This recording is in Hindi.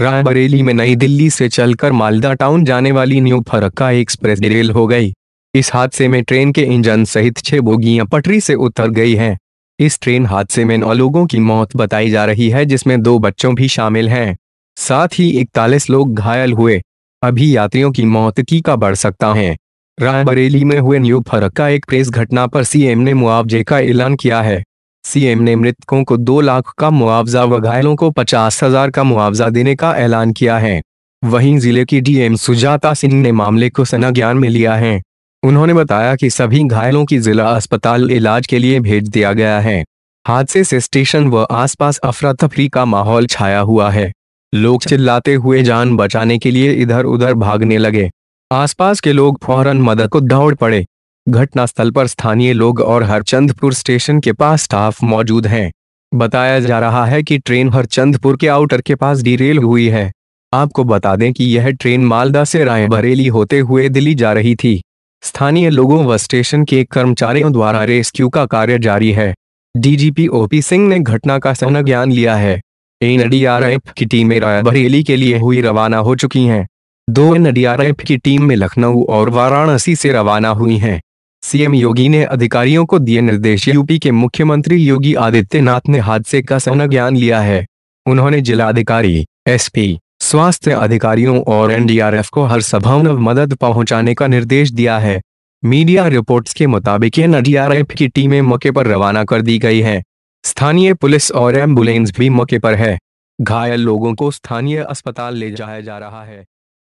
रायबरेली में नई दिल्ली से चलकर मालदा टाउन जाने वाली न्यू फरक्का एक्सप्रेस रेल हो गई इस हादसे में ट्रेन के इंजन सहित छह बोगियां पटरी से उतर गई हैं इस ट्रेन हादसे में नौ लोगों की मौत बताई जा रही है जिसमें दो बच्चों भी शामिल हैं साथ ही इकतालीस लोग घायल हुए अभी यात्रियों की मौत की का बढ़ सकता है रायबरेली में हुए न्यू फरक्का एक प्रेस घटना पर सीएम ने मुआवजे का ऐलान किया है सीएम ने मृतकों को दो लाख का मुआवजा व घायलों को पचास हजार का मुआवजा देने का ऐलान किया है वहीं जिले की डीएम सुजाता सिंह ने मामले को सना ज्ञान में लिया है उन्होंने बताया कि सभी घायलों की जिला अस्पताल इलाज के लिए भेज दिया गया है हादसे से स्टेशन व आसपास अफरा तफरी का माहौल छाया हुआ है लोग चिल्लाते हुए जान बचाने के लिए इधर उधर भागने लगे आसपास के लोग फौरन मदद को दौड़ पड़े घटनास्थल पर स्थानीय लोग और हरचंदपुर स्टेशन के पास स्टाफ मौजूद हैं बताया जा रहा है कि ट्रेन हरचंदपुर के आउटर के पास डीरेल हुई है आपको बता दें कि यह ट्रेन मालदा से रायबरेली होते हुए दिल्ली जा रही थी स्थानीय लोगों व स्टेशन के कर्मचारियों द्वारा रेस्क्यू का कार्य जारी है डीजीपी ओपी सिंह ने घटना का सहन ज्ञान लिया है एनडीआरएफ की टीमें रायबरेली के लिए हुई रवाना हो चुकी हैं दो एफ की टीम में लखनऊ और वाराणसी से रवाना हुई हैं सीएम योगी ने अधिकारियों को दिए निर्देश यूपी के मुख्यमंत्री योगी आदित्यनाथ ने हादसे का सौना ज्ञान लिया है उन्होंने जिलाधिकारी एसपी स्वास्थ्य अधिकारियों और एनडीआरएफ को हर संभव मदद पहुंचाने का निर्देश दिया है मीडिया रिपोर्ट्स के मुताबिक एफ की टीमें मौके पर रवाना कर दी गई है स्थानीय पुलिस और एम्बुलेंस भी मौके पर है घायल लोगों को स्थानीय अस्पताल ले जाया जा रहा है